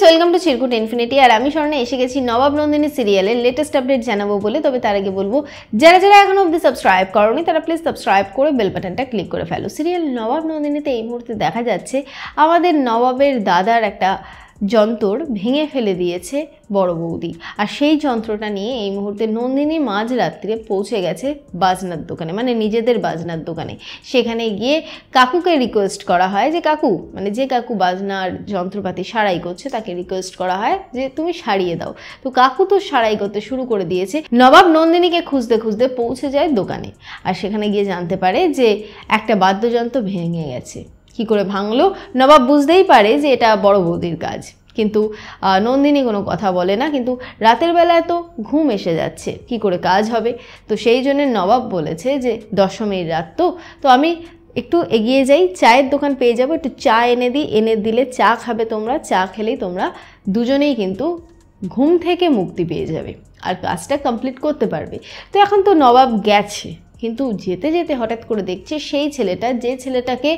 guys welcome to Chirkut Infinity আর আমি স্বর্ণে এসে গেছি নবাব নন্দিনী সিরিয়ালের লেটেস্ট আপডেট জানাবো বলে তবে তার আগে বলবো যারা যারা এখন অবধি সাবস্ক্রাইব করনি তারা প্লিজ সাবস্ক্রাইব করে বেল বাটনটা ক্লিক করে ফেলো সিরিয়াল নবাব নন্দিনীতে এই মুহূর্তে দেখা যাচ্ছে আমাদের নবাবের দাদার একটা যন্ত্র ভেঙে ফেলে দিয়েছে বড় বৌদি আর সেই যন্ত্রটা নিয়ে এই মুহূর্তে নন্দিনী মাঝ রাত্রে পৌঁছে গেছে বাজনার দোকানে মানে নিজেদের বাজনার দোকানে সেখানে গিয়ে কাকুকে রিকোয়েস্ট করা হয় যে কাকু মানে যে কাকু বাজনার যন্ত্রপাতি সারাই করছে তাকে রিকোয়েস্ট করা হয় যে তুমি সারিয়ে দাও তো কাকু তো সারাই করতে শুরু করে দিয়েছে নবাব নন্দিনীকে খুঁজতে খুঁজতে পৌঁছে যায় দোকানে আর সেখানে গিয়ে জানতে পারে যে একটা বাদ্যযন্ত্র ভেঙে গেছে কি করে ভাঙলো নবাব বুঝতেই পারে যে এটা বড় বৌদির কাজ কিন্তু নন্দিনী কোনো কথা বলে না কিন্তু রাতের বেলায় তো ঘুম এসে যাচ্ছে কি করে কাজ হবে তো সেই জন্য নবাব বলেছে যে দশমীর রাত তো তো আমি একটু এগিয়ে যাই চায়ের দোকান পেয়ে যাবো একটু চা এনে দিই এনে দিলে চা খাবে তোমরা চা খেলেই তোমরা দুজনেই কিন্তু ঘুম থেকে মুক্তি পেয়ে যাবে আর কাজটা কমপ্লিট করতে পারবে তো এখন তো নবাব গেছে কিন্তু যেতে যেতে হঠাৎ করে দেখছে সেই ছেলেটা যে ছেলেটাকে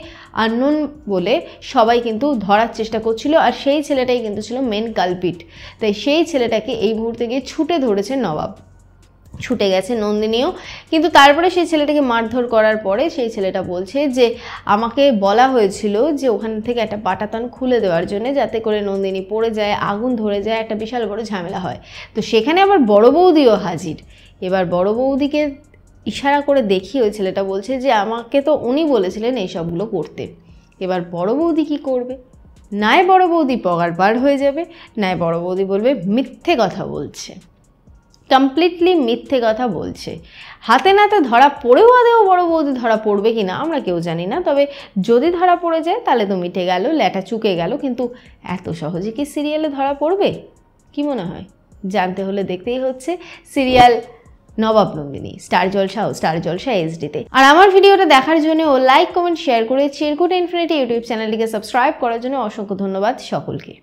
আননোন বলে সবাই কিন্তু ধরার চেষ্টা করছিল আর সেই ছেলেটাই কিন্তু ছিল মেন কালপিট তাই সেই ছেলেটাকে এই মুহূর্তে গিয়ে ছুটে ধরেছে নবাব ছুটে গেছে নন্দিনীও কিন্তু তারপরে সেই ছেলেটাকে মারধর করার পরে সেই ছেলেটা বলছে যে আমাকে বলা হয়েছিল যে ওখান থেকে একটা পাটাতন খুলে দেওয়ার জন্য যাতে করে নন্দিনী পড়ে যায় আগুন ধরে যায় একটা বিশাল বড় ঝামেলা হয় তো সেখানে আবার বড় বৌদিও হাজির এবার বড় বৌদিকে ইশারা করে দেখিয়ে ওই ছেলেটা বলছে যে আমাকে তো উনি বলেছিলেন এইসবগুলো করতে এবার বড় বৌদি কী করবে নাই বড় বৌদি পগার পার হয়ে যাবে নাই বড় বৌদি বলবে মিথ্যে কথা বলছে কমপ্লিটলি মিথ্যে কথা বলছে হাতে নাতে ধরা পড়েও আদেও বড় বৌদি ধরা পড়বে কি না আমরা কেউ জানি না তবে যদি ধরা পড়ে যায় তাহলে তো মিটে গেল ল্যাটা চুকে গেল কিন্তু এত সহজে কি সিরিয়ালে ধরা পড়বে কি মনে হয় জানতে হলে দেখতেই হচ্ছে সিরিয়াল নবাব নন্দিনী স্টার জলসা ও স্টার জলসা এসডিতে আর আমার ভিডিওটা দেখার জন্য ও লাইক কমেন্ট শেয়ার করে চিরকুট ইনফিনিটি ইউটিউব চ্যানেলটিকে সাবস্ক্রাইব করার জন্য অসংখ্য ধন্যবাদ সকলকে